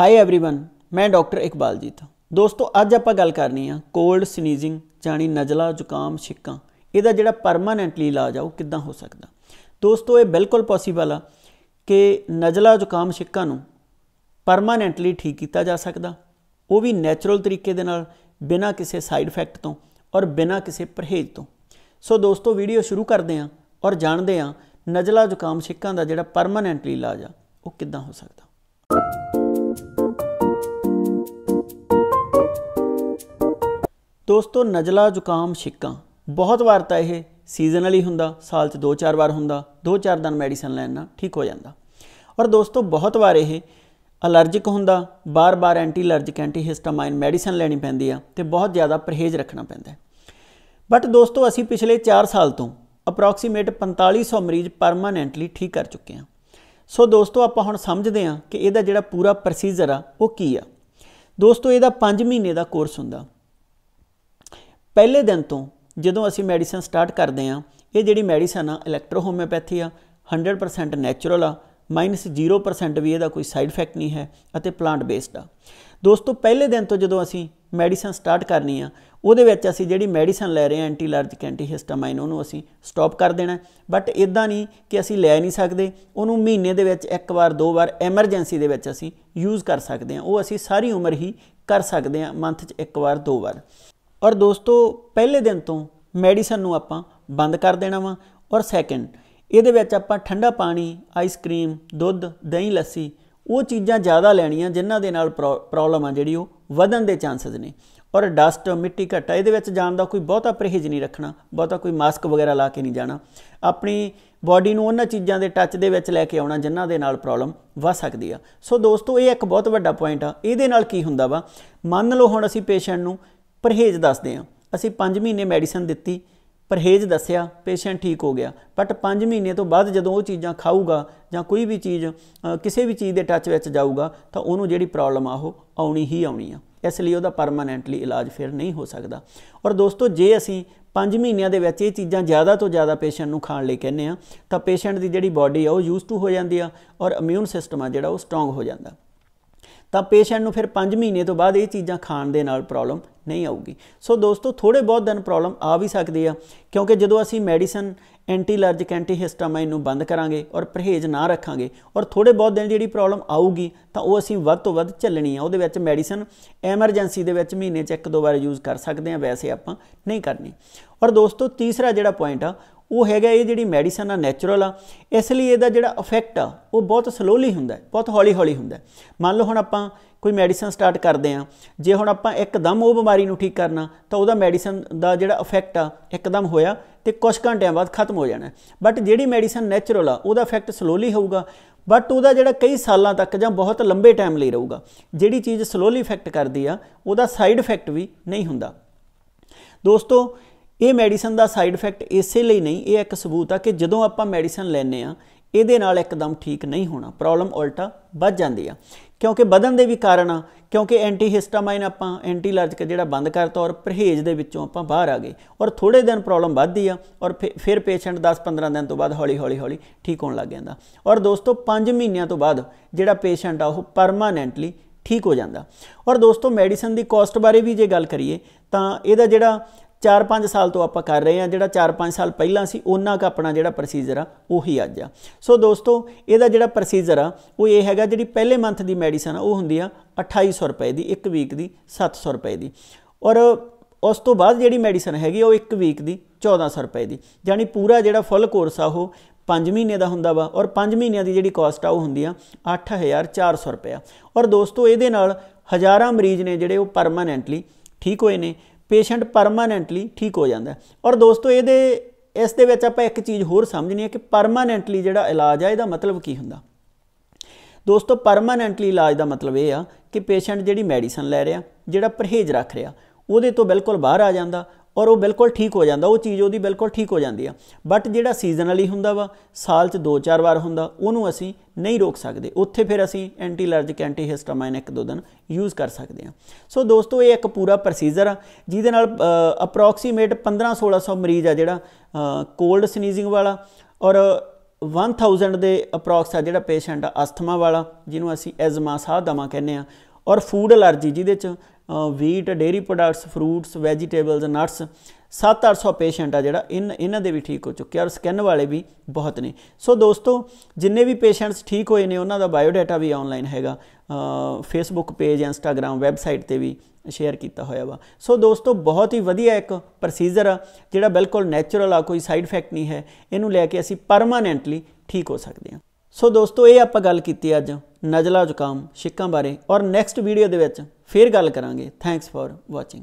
high everyone ਮੈਂ doctor Iqbaljeet ਦੋਸਤੋ ਅੱਜ ਆਪਾਂ ਗੱਲ ਕਰਨੀ ਆ ਕੋਲਡ ਸਨੀਜ਼ਿੰਗ ਜਾਨੀ ਨਜ਼ਲਾ ਜ਼ੁਕਾਮ ਛਿੱਕਾਂ ਇਹਦਾ ਜਿਹੜਾ ਪਰਮਨੈਂਟਲੀ ਇਲਾਜ ਆ ਉਹ ਕਿੱਦਾਂ ਹੋ ਸਕਦਾ ਦੋਸਤੋ ਇਹ ਬਿਲਕੁਲ ਪੋਸੀਬਲ ਆ ਕਿ ਨਜ਼ਲਾ ਜ਼ੁਕਾਮ ਛਿੱਕਾਂ ਨੂੰ ਪਰਮਨੈਂਟਲੀ ਠੀਕ ਕੀਤਾ ਜਾ ਸਕਦਾ ਉਹ ਵੀ ਨੇਚਰਲ ਤਰੀਕੇ ਦੇ ਨਾਲ ਬਿਨਾਂ ਕਿਸੇ ਸਾਈਡ ਇਫੈਕਟ ਤੋਂ ਔਰ ਬਿਨਾਂ ਕਿਸੇ ਪਰਹੇਜ਼ ਤੋਂ ਸੋ ਦੋਸਤੋ ਵੀਡੀਓ ਸ਼ੁਰੂ ਕਰਦੇ ਆ ਔਰ ਜਾਣਦੇ ਆ ਨਜ਼ਲਾ ਜ਼ੁਕਾਮ ਛਿੱਕਾਂ ਦਾ ਜਿਹੜਾ ਪਰਮਨੈਂਟਲੀ ਇਲਾਜ ਆ ਉਹ ਕਿੱਦਾਂ ਹੋ ਸਕਦਾ ਦੋਸਤੋ ਨਜਲਾ ਜ਼ੁਕਾਮ ਛਿੱਕਾਂ ਬਹੁਤ ਵਾਰ ਤਾਂ ਇਹ ਸੀਜ਼ਨਲੀ ਹੁੰਦਾ ਸਾਲ 'ਚ 2-4 ਵਾਰ ਹੁੰਦਾ 2-4 ਦਿਨ ਮੈਡੀਸਨ ਲੈਣ ਨਾਲ ਠੀਕ ਹੋ ਜਾਂਦਾ ਔਰ ਦੋਸਤੋ ਬਹੁਤ ਵਾਰ ਇਹ ਅਲਰਜਿਕ ਹੁੰਦਾ ਬਾਰ-ਬਾਰ anti allergic antihistamine medicine ਲੈਣੀ ਪੈਂਦੀ ਆ ਤੇ ਬਹੁਤ ਜ਼ਿਆਦਾ ਪਰਹੇਜ਼ ਰੱਖਣਾ ਪੈਂਦਾ ਹੈ ਬਟ ਦੋਸਤੋ ਅਸੀਂ ਪਿਛਲੇ 4 ਸਾਲ ਤੋਂ ਅਪਰੋਕਸੀਮੇਟ 4500 ਮਰੀਜ਼ ਪਰਮਾਨੈਂਟਲੀ ਠੀਕ ਕਰ ਚੁੱਕੇ ਹਾਂ ਸੋ ਦੋਸਤੋ ਆਪਾਂ ਹੁਣ ਸਮਝਦੇ ਹਾਂ ਕਿ ਇਹਦਾ ਜਿਹੜਾ ਪੂਰਾ ਪ੍ਰੋਸੀਜਰ ਆ ਉਹ ਕੀ ਆ ਦੋਸਤੋ ਇਹਦਾ 5 ਮਹੀਨੇ ਦਾ ਕੋਰਸ ਹੁੰਦਾ ਪਹਿਲੇ ਦਿਨ ਤੋਂ ਜਦੋਂ ਅਸੀਂ ਮੈਡੀਸਨ ਸਟਾਰਟ ਕਰਦੇ ਆ ਇਹ ਜਿਹੜੀ ਮੈਡੀਸਨ ਆ ਇਲੈਕਟ੍ਰੋ ਹੋਮਿਓਪੈਥੀ ਆ 100% ਨੇਚਰਲ ਆ ਮਾਈਨਸ 0% ਵੀ ਇਹਦਾ ਕੋਈ ਸਾਈਡ ਇਫੈਕਟ ਨਹੀਂ ਹੈ ਅਤੇ ਪਲਾਂਟ ਬੇਸਡ ਆ ਦੋਸਤੋ ਪਹਿਲੇ ਦਿਨ ਤੋਂ ਜਦੋਂ ਅਸੀਂ ਮੈਡੀਸਨ ਸਟਾਰਟ ਕਰਨੀ ਆ ਉਹਦੇ ਵਿੱਚ ਅਸੀਂ ਜਿਹੜੀ ਮੈਡੀਸਨ ਲੈ ਰਹੇ ਆ ਐਂਟੀ ਲਾਰਜਿਕ ਐਂਟੀ ਹਿਸਟਾਮਾਈਨ ਉਹਨੂੰ ਅਸੀਂ ਸਟਾਪ ਕਰ ਦੇਣਾ ਬਟ ਇਦਾਂ ਨਹੀਂ ਕਿ ਅਸੀਂ ਲੈ ਨਹੀਂ ਸਕਦੇ ਉਹਨੂੰ ਮਹੀਨੇ ਦੇ ਵਿੱਚ ਇੱਕ ਵਾਰ ਦੋ ਵਾਰ ਐਮਰਜੈਂਸੀ ਦੇ ਵਿੱਚ ਅਸੀਂ ਯੂਜ਼ ਕਰ ਸਕਦੇ ਆ ਉਹ ਅਸੀਂ ਸਾਰੀ ਉਮਰ ਹੀ ਕਰ ਸਕਦੇ ਆ ਮੰਥ 'ਚ ਇੱਕ ਵਾਰ ਦੋ ਵਾਰ ਔਰ ਦੋਸਤੋ ਪਹਿਲੇ ਦਿਨ ਤੋਂ ਮੈਡੀਸਨ ਨੂੰ ਆਪਾਂ ਬੰਦ ਕਰ ਦੇਣਾ ਵਾ ਔਰ ਸੈਕੰਡ ਇਹਦੇ ਵਿੱਚ ਆਪਾਂ ਠੰਡਾ ਪਾਣੀ ਆਈਸਕ੍ਰੀਮ ਦੁੱਧ ਦਹੀਂ ਲੱਸੀ ਉਹ ਚੀਜ਼ਾਂ ਜ਼ਿਆਦਾ ਲੈਣੀਆਂ ਜਿਨ੍ਹਾਂ ਦੇ ਨਾਲ ਪ੍ਰੋਬਲਮ ਆ ਜਿਹੜੀ ਉਹ ਵਧਣ ਦੇ ਚਾਂਸਸ ਨੇ ਔਰ ਡਸਟ ਮਿੱਟੀ ਘਟਾ ਇਹਦੇ ਵਿੱਚ ਜਾਣ ਦਾ ਕੋਈ ਬਹੁਤਾ ਪਰਹੇਜ਼ ਨਹੀਂ ਰੱਖਣਾ ਬਹੁਤਾ ਕੋਈ ਮਾਸਕ ਵਗੈਰਾ ਲਾ ਕੇ ਨਹੀਂ ਜਾਣਾ ਆਪਣੀ ਬਾਡੀ ਨੂੰ ਉਹਨਾਂ ਚੀਜ਼ਾਂ ਦੇ ਟੱਚ ਦੇ ਵਿੱਚ ਲੈ ਕੇ ਆਉਣਾ ਜਿਨ੍ਹਾਂ ਦੇ ਨਾਲ ਪ੍ਰੋਬਲਮ ਵਧ ਸਕਦੀ ਆ ਸੋ ਦੋਸਤੋ ਇਹ ਇੱਕ ਬਹੁਤ ਵੱਡਾ ਪੁਆਇੰਟ ਆ ਇਹਦੇ ਨਾਲ ਕੀ ਹੁੰਦਾ ਵਾ ਮੰਨ ਲਓ ਹੁਣ ਅਸੀਂ ਪੇਸ਼ੈਂਟ ਨੂੰ ਪਰਹੇਜ਼ ਦੱਸਦੇ ਆ ਅਸੀਂ 5 ਮਹੀਨੇ ਮੈਡੀਸਨ ਦਿੱਤੀ ਪਰਹੇਜ਼ ਦੱਸਿਆ ਪੇਸ਼ੈਂਟ ਠੀਕ ਹੋ ਗਿਆ ਬਟ 5 ਮਹੀਨੇ ਤੋਂ ਬਾਅਦ ਜਦੋਂ ਉਹ ਚੀਜ਼ਾਂ ਖਾਊਗਾ ਜਾਂ ਕੋਈ ਵੀ ਚੀਜ਼ ਕਿਸੇ ਵੀ ਚੀਜ਼ ਦੇ ਟੱਚ ਵਿੱਚ ਜਾਊਗਾ ਤਾਂ ਉਹਨੂੰ ਜਿਹੜੀ ਪ੍ਰੋਬਲਮ ਆ ਉਹ ਆਉਣੀ ਹੀ ਆਉਣੀ ਆ ਇਸ ਲਈ ਉਹਦਾ ਪਰਮਾਨੈਂਟਲੀ ਇਲਾਜ ਫਿਰ ਨਹੀਂ ਹੋ ਸਕਦਾ ਔਰ ਦੋਸਤੋ ਜੇ ਅਸੀਂ 5 ਮਹੀਨਿਆਂ ਦੇ ਵਿੱਚ ਇਹ ਚੀਜ਼ਾਂ ਜ਼ਿਆਦਾ ਤੋਂ ਜ਼ਿਆਦਾ ਪੇਸ਼ੈਂਟ ਨੂੰ ਖਾਣ ਲਈ ਕਹਿੰਨੇ ਆ ਤਾਂ ਪੇਸ਼ੈਂਟ ਦੀ ਜਿਹੜੀ ਬਾਡੀ ਆ ਉਹ ਯੂਜ਼ ਟੂ ਹੋ ਜਾਂਦੀ ਆ ਔਰ ਇਮਿਊਨ ਸਿਸਟਮ ਆ ਜਿਹੜਾ ਉਹ ਸਟਰੋਂਗ ਹੋ ਜਾਂਦਾ ਤਾਂ ਪੇਸ਼ੈਂਟ ਨੂੰ ਫਿਰ 5 ਮਹੀਨੇ ਤੋਂ ਬਾਅਦ ਇਹ ਚੀਜ਼ਾਂ ਖਾਣ ਦੇ ਨਾਲ ਪ੍ਰੋਬਲਮ ਨਹੀਂ ਆਊਗੀ ਸੋ ਦੋਸਤੋ ਥੋੜੇ ਬਹੁਤ ਦਿਨ ਪ੍ਰੋਬਲਮ ਆ ਵੀ ਸਕਦੀ ਆ ਕਿਉਂਕਿ ਜਦੋਂ ਅਸੀਂ ਮੈਡੀਸਨ ਐਂਟੀ ਹਿਸਟਾਮਾਈਨ ਨੂੰ ਬੰਦ ਕਰਾਂਗੇ ਔਰ ਪਰਹੇਜ਼ ਨਾ ਰੱਖਾਂਗੇ ਔਰ ਥੋੜੇ ਬਹੁਤ ਦਿਨ ਜਿਹੜੀ ਪ੍ਰੋਬਲਮ ਆਊਗੀ ਤਾਂ ਉਹ ਅਸੀਂ ਵੱਧ ਤੋਂ ਵੱਧ ਚੱਲਣੀ ਆ ਉਹਦੇ ਵਿੱਚ ਮੈਡੀਸਨ ਐਮਰਜੈਂਸੀ ਦੇ ਵਿੱਚ ਮਹੀਨੇ ਚ ਇੱਕ ਦੋ ਵਾਰ ਯੂਜ਼ ਕਰ ਸਕਦੇ ਆ ਵੈਸੇ ਆਪਾਂ ਨਹੀਂ ਕਰਨੀ ਔਰ ਦੋਸਤੋ ਤੀਸਰਾ ਜਿਹੜਾ ਪੁਆਇੰਟ ਆ ਉਹ ਹੈਗਾ ਇਹ ਜਿਹੜੀ ਮੈਡੀਸਨ ਆ ਨੇਚਰਲ ਆ ਇਸ ਲਈ ਇਹਦਾ ਜਿਹੜਾ ਇਫੈਕਟ ਆ ਉਹ ਬਹੁਤ ਸਲੋਲੀ ਹੁੰਦਾ ਬਹੁਤ ਹੌਲੀ-ਹੌਲੀ ਹੁੰਦਾ ਮੰਨ ਲਓ ਹੁਣ ਆਪਾਂ ਕੋਈ ਮੈਡੀਸਨ ਸਟਾਰਟ ਕਰਦੇ ਆ ਜੇ ਹੁਣ ਆਪਾਂ ਇੱਕਦਮ ਉਹ ਬਿਮਾਰੀ ਨੂੰ ਠੀਕ ਕਰਨਾ ਤਾਂ ਉਹਦਾ ਮੈਡੀਸਨ ਦਾ ਜਿਹੜਾ ਇਫੈਕਟ ਆ ਇੱਕਦਮ ਹੋਇਆ ਤੇ ਕੁਝ ਘੰਟਿਆਂ ਬਾਅਦ ਖਤਮ ਹੋ ਜਾਣਾ ਬਟ ਜਿਹੜੀ ਮੈਡੀਸਨ ਨੇਚਰਲ ਆ ਉਹਦਾ ਇਫੈਕਟ ਸਲੋਲੀ ਹੋਊਗਾ ਬਟ ਉਹਦਾ ਜਿਹੜਾ ਕਈ ਸਾਲਾਂ ਤੱਕ ਜਾਂ ਬਹੁਤ ਲੰਬੇ ਟਾਈਮ ਲਈ ਰਹੂਗਾ ਜਿਹੜੀ ਚੀਜ਼ ਸਲੋਲੀ ਇਫੈਕਟ ਕਰਦੀ ਆ ਉਹਦਾ ਸਾਈਡ ਇਫੈਕਟ ਵੀ ਨਹੀਂ ਹੁੰਦਾ ਦੋਸਤੋ ਇਹ ਮੈਡੀਸਨ ਦਾ ਸਾਈਡ ਇਫੈਕਟ ਇਸੇ ਲਈ ਨਹੀਂ ਇਹ ਇੱਕ ਸਬੂਤ ਆ ਕਿ ਜਦੋਂ ਆਪਾਂ ਮੈਡੀਸਨ ਲੈਨੇ ਆ ਇਹਦੇ ਨਾਲ ਇੱਕਦਮ ਠੀਕ ਨਹੀਂ ਹੋਣਾ ਪ੍ਰੋਬਲਮ ਉਲਟਾ ਵੱਧ ਜਾਂਦੀ ਆ ਕਿਉਂਕਿ ਵਧਣ ਦੇ ਵੀ ਕਾਰਨ ਆ ਕਿਉਂਕਿ ਐਂਟੀ ਹਿਸਟਾਮਾਈਨ ਆਪਾਂ ਐਂਟੀ ਅਲਰਜਿਕ ਜਿਹੜਾ ਬੰਦ ਕਰਤਾ ਔਰ ਪਰਹੇਜ਼ ਦੇ ਵਿੱਚੋਂ ਆਪਾਂ ਬਾਹਰ ਆ ਗਏ ਔਰ ਥੋੜੇ ਦਿਨ ਪ੍ਰੋਬਲਮ ਵੱਧਦੀ ਆ ਔਰ ਫਿਰ ਪੇਸ਼ੈਂਟ 10-15 ਦਿਨ ਤੋਂ ਬਾਅਦ ਹੌਲੀ-ਹੌਲੀ ਹੌਲੀ ਠੀਕ ਹੋਣ ਲੱਗ ਜਾਂਦਾ ਔਰ ਦੋਸਤੋ 5 ਮਹੀਨਿਆਂ ਤੋਂ ਬਾਅਦ ਜਿਹੜਾ ਪੇਸ਼ੈਂਟ ਆ ਉਹ ਪਰਮਾਨੈਂਟਲੀ ਠੀਕ ਹੋ ਜਾਂਦਾ ਔਰ ਦੋਸਤੋ ਮੈਡੀਸਨ ਦੀ ਕਾਸਟ ਬਾਰੇ ਵੀ ਜੇ ਗੱਲ ਕਰੀਏ ਤਾਂ ਇਹਦਾ ਜਿਹੜਾ 4-5 ਸਾਲ ਤੋਂ ਆਪਾਂ ਕਰ ਰਹੇ ਹਾਂ ਜਿਹੜਾ 4-5 ਸਾਲ ਪਹਿਲਾਂ ਸੀ ਉਹਨਾਂ ਦਾ ਆਪਣਾ ਜਿਹੜਾ ਪ੍ਰੋਸੀਜਰ ਆ ਉਹੀ ਅੱਜ ਆ ਸੋ ਦੋਸਤੋ ਇਹਦਾ ਜਿਹੜਾ ਪ੍ਰੋਸੀਜਰ ਆ ਉਹ ਇਹ ਹੈਗਾ ਜਿਹੜੀ ਪਹਿਲੇ ਮੰਥ ਦੀ ਮੈਡੀਸਨ ਆ ਉਹ ਹੁੰਦੀ ਆ 2800 ਰੁਪਏ ਦੀ ਇੱਕ ਵੀਕ ਦੀ 700 ਰੁਪਏ ਦੀ ਔਰ ਉਸ ਤੋਂ ਬਾਅਦ ਜਿਹੜੀ ਮੈਡੀਸਨ ਹੈਗੀ ਉਹ ਇੱਕ ਵੀਕ ਦੀ 1400 ਰੁਪਏ ਦੀ ਯਾਨੀ ਪੂਰਾ ਜਿਹੜਾ ਫੁੱਲ ਕੋਰਸ ਆ ਉਹ 5 ਮਹੀਨੇ ਦਾ ਹੁੰਦਾ ਵਾ ਔਰ 5 ਮਹੀਨਿਆਂ ਦੀ ਜਿਹੜੀ ਕਾਸਟ ਆ ਉਹ ਹੁੰਦੀ ਆ 8400 ਰੁਪਏ ਔਰ ਦੋਸਤੋ ਇਹਦੇ ਨਾਲ ਹਜ਼ਾਰਾਂ ਮਰੀਜ਼ ਨੇ ਜਿਹੜੇ ਉਹ ਪਰਮਨੈਂਟਲੀ ਠੀਕ ਹੋਏ ਨੇ ਪੇਸ਼ੈਂਟ ਪਰਮਾਨੈਂਟਲੀ ਠੀਕ ਹੋ ਜਾਂਦਾ ਔਰ ਦੋਸਤੋ ਇਹਦੇ ਇਸ ਦੇ ਵਿੱਚ ਆਪਾਂ ਇੱਕ ਚੀਜ਼ ਹੋਰ ਸਮਝਣੀ ਹੈ ਕਿ ਪਰਮਾਨੈਂਟਲੀ ਜਿਹੜਾ ਇਲਾਜ ਆ ਇਹਦਾ ਮਤਲਬ ਕੀ ਹੁੰਦਾ ਦੋਸਤੋ ਪਰਮਾਨੈਂਟਲੀ ਇਲਾਜ ਦਾ ਮਤਲਬ ਇਹ ਆ ਕਿ ਪੇਸ਼ੈਂਟ ਜਿਹੜੀ ਮੈਡੀਸਨ ਲੈ ਰਿਹਾ ਜਿਹੜਾ ਪਰਹੇਜ਼ ਰੱਖ ਰਿਹਾ ਉਹਦੇ ਤੋਂ ਬਿਲਕੁਲ ਬਾਹਰ ਆ ਜਾਂਦਾ ਔਰ ਉਹ ਬਿਲਕੁਲ ਠੀਕ ਹੋ ਜਾਂਦਾ ਉਹ ਚੀਜ਼ ਉਹਦੀ ਬਿਲਕੁਲ ਠੀਕ ਹੋ ਜਾਂਦੀ ਆ ਬਟ ਜਿਹੜਾ ਸੀਜ਼ਨਲੀ ਹੁੰਦਾ ਵਾ ਸਾਲ 'ਚ 2-4 ਵਾਰ ਹੁੰਦਾ ਉਹਨੂੰ ਅਸੀਂ ਨਹੀਂ ਰੋਕ ਸਕਦੇ ਉੱਥੇ ਫਿਰ ਅਸੀਂ ਐਂਟੀ ਅਲਰਜਿਕ ਐਂਟੀ ਹਿਸਟਾਮਾਈਨ ਇੱਕ ਦੋ ਦਿਨ ਯੂਜ਼ ਕਰ ਸਕਦੇ ਆ ਸੋ ਦੋਸਤੋ ਇਹ ਇੱਕ ਪੂਰਾ ਪ੍ਰੋਸੀਜਰ ਆ ਜਿਹਦੇ ਨਾਲ ਅਪਰੋਕਸੀਮੇਟ 15-1600 ਮਰੀਜ਼ ਆ ਜਿਹੜਾ ਕੋਲਡ ਸਨੀਜ਼ਿੰਗ ਵਾਲਾ ਔਰ 1000 ਦੇ ਅਪਰੋਕਸ ਆ ਜਿਹੜਾ ਪੇਸ਼ੈਂਟ ਅਸਥਮਾ ਵਾਲਾ ਜਿਹਨੂੰ ਅਸੀਂ ਐਜ਼ਮਾ ਸਾਹ ਦਮਾ ਕਹਿੰਦੇ ਆ ਔਰ ਫੂਡ ਅਲਰਜੀ ਜਿਹਦੇ ਚ wheat dairy products fruits vegetables nuts 7-800 patient ਆ ਜਿਹੜਾ ਇਨ ਇਹਨਾਂ ਦੇ ਵੀ ਠੀਕ ਹੋ ਚੁੱਕੇ ਔਰ ਸਕਿਨ ਵਾਲੇ ਵੀ ਬਹੁਤ ਨੇ ਸੋ ਦੋਸਤੋ ਜਿੰਨੇ ਵੀ ਪੇਸ਼ੈਂਟਸ ਠੀਕ ਹੋਏ ਨੇ ਉਹਨਾਂ ਦਾ ਬਾਇਓ ਡਾਟਾ ਵੀ ਆਨਲਾਈਨ ਹੈਗਾ ਫੇਸਬੁੱਕ ਪੇਜ ਇੰਸਟਾਗ੍ਰam ਵੈਬਸਾਈਟ ਤੇ ਵੀ ਸ਼ੇਅਰ ਕੀਤਾ ਹੋਇਆ ਵਾ ਸੋ ਦੋਸਤੋ ਬਹੁਤ ਹੀ ਵਧੀਆ ਇੱਕ ਪ੍ਰੋਸੀਜਰ ਆ ਜਿਹੜਾ ਬਿਲਕੁਲ ਨੇਚਰਲ ਆ ਕੋਈ ਸਾਈਡ ਇਫੈਕਟ ਨਹੀਂ ਹੈ ਇਹਨੂੰ ਲੈ ਕੇ ਅਸੀਂ ਪਰਮਾਨੈਂਟਲੀ ਠੀਕ ਹੋ ਸਕਦੇ ਹਾਂ ਸੋ ਦੋਸਤੋ ਇਹ ਆਪਾਂ ਗੱਲ ਕੀਤੀ ਅੱਜ ਨਜ਼ਲਾ ਜ਼ੁਕਾਮ ਛਿੱਕਾਂ ਬਾਰੇ ਔਰ ਨੈਕਸਟ ਵੀਡੀਓ ਦੇ ਵਿੱਚ ਫੇਰ ਗੱਲ ਕਰਾਂਗੇ ਥੈਂਕਸ ਫਾਰ ਵਾਚਿੰਗ